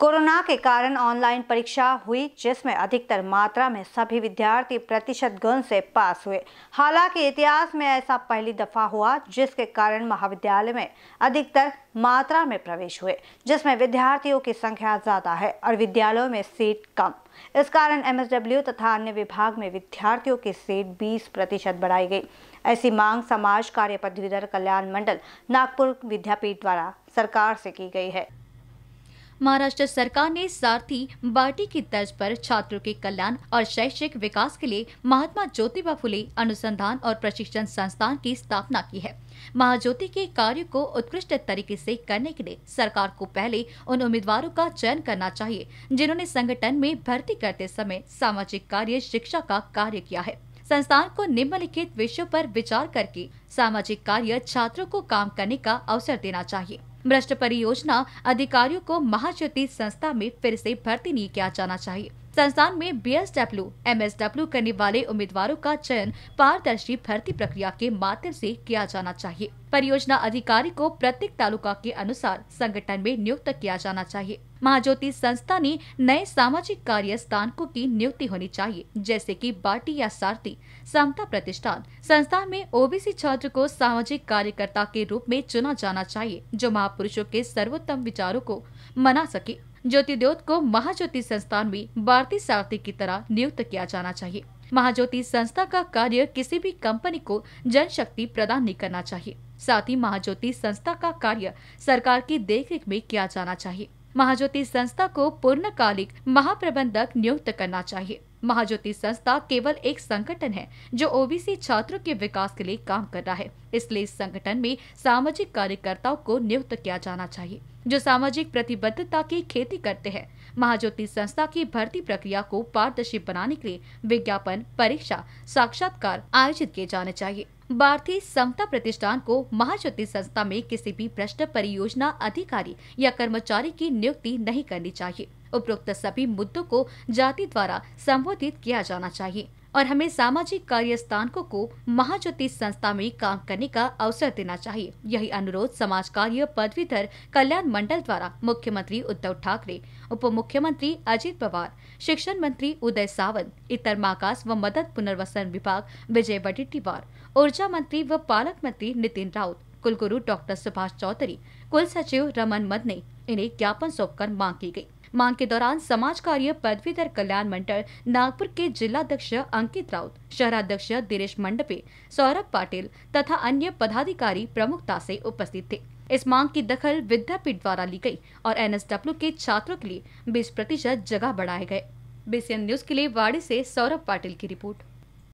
corona के कारण online परीक्षा हुई जिसमें अधिकतर मात्रा में सभी विद्यार्थी प्रतिशत गुण से पास हुए हालांकि इतिहास में ऐसा पहली दफा हुआ जिसके कारण महाविद्यालय में अधिकतर मात्रा में प्रवेश हुए जिसमें विद्यार्थियों की संख्या ज्यादा है और विद्यालयों में सीट कम इस कारण एमएसडब्ल्यू तथा अन्य विभाग में विद्यार्थियों की सीट 20 प्रतिशत बढ़ाई गई ऐसी मांग समाज कार्य पदवीधर कल्याण मंडल नागपुर विद्यापीठ द्वारा सरकार से की गई है महाराष्ट्र सरकार ने सारथी बाटी की तर्ज पर छात्रों के कल्याण और शैक्षिक विकास के लिए महात्मा ज्योतिबा फुले अनुसंधान और प्रशिक्षण संस्थान की स्थापना की है महाज्योति के कार्य को उत्कृष्ट तरीके से करने के लिए सरकार को पहले उन उम्मीदवारों का चयन करना चाहिए जिन्होंने संगठन में भर्ती करते समय सामाजिक कार्य शिक्षा का कार्य किया है संस्थान को निम्नलिखित विषयों पर विचार करके सामाजिक कार्य छात्रों को काम करने का अवसर देना चाहिए भ्रष्ट परियोजना अधिकारियों को महाज्योति संस्था में फिर से भर्ती नहीं किया जाना चाहिए संस्थान में B S W M S W करने वाले उम्मीदवारों का चयन पारदर्शी भर्ती प्रक्रिया के माध्यम से किया जाना चाहिए परियोजना अधिकारी को प्रत्येक तालुका के अनुसार संगठन में नियुक्त किया जाना चाहिए महाज्योति संस्था ने नए सामाजिक कार्य स्थानकों की नियुक्ति होनी चाहिए जैसे कि बाटी या सारती समता प्रतिष्ठान संस्थान में ओबीसी छात्र छात्र को सामाजिक कार्यकर्ता के रूप में चुना जाना चाहिए जो महापुरुषों के सर्वोत्तम विचारों को मना सके ज्योतिद्योत को महाज्योति संस्थान में भारतीय सारथी की तरह नियुक्त किया जाना चाहिए महाज्योति संस्था का कार्य किसी भी कंपनी को जनशक्ति प्रदान नहीं करना चाहिए साथ ही महाज्योति संस्था का कार्य सरकार की देखरेख में किया जाना चाहिए महाज्योति संस्था को पूर्णकालिक महाप्रबंधक नियुक्त करना चाहिए महाज्योति संस्था केवल एक संगठन है जो ओबीसी छात्रों के विकास के लिए काम कर रहा है इसलिए इस संगठन में सामाजिक कार्यकर्ताओं को नियुक्त किया जाना चाहिए जो सामाजिक प्रतिबद्धता की खेती करते हैं महाज्योति संस्था की भर्ती प्रक्रिया को पारदर्शी बनाने के लिए विज्ञापन परीक्षा साक्षात्कार आयोजित किए जाने चाहिए भारतीय समता प्रतिष्ठान को महाज्योति संस्था में किसी भी भ्रष्ट परियोजना अधिकारी या कर्मचारी की नियुक्ति नहीं करनी चाहिए उपरोक्त सभी मुद्दों को जाति द्वारा संबोधित किया जाना चाहिए और हमें सामाजिक कार्य स्थानकों को महाज्योति संस्था में काम करने का अवसर देना चाहिए यही अनुरोध समाज कार्य पदवीधर कल्याण मंडल द्वारा मुख्यमंत्री उद्धव ठाकरे उप मुख्यमंत्री अजित पवार शिक्षण मंत्री उदय सावंत इतर माकास व मदद पुनर्वसन विभाग विजय वडेट्टीवार ऊर्जा मंत्री व पालक मंत्री नितिन राउत कुलगुरु डॉक्टर सुभाष चौधरी कुल सचिव रमन मदने इन्हें ज्ञापन सौंप मांग की गयी मांग के दौरान समाज कार्य पदवीधर कल्याण मंडल नागपुर के जिलाध्यक्ष अंकित राउत शहराध्यक्ष दिनेश मंडपे सौरभ पाटिल तथा अन्य पदाधिकारी प्रमुखता से उपस्थित थे इस मांग की दखल विद्यापीठ द्वारा ली गई और एन के छात्रों के लिए बीस प्रतिशत जगह बढ़ाए गए बीसीएन न्यूज के लिए वाड़ी से सौरभ पाटिल की रिपोर्ट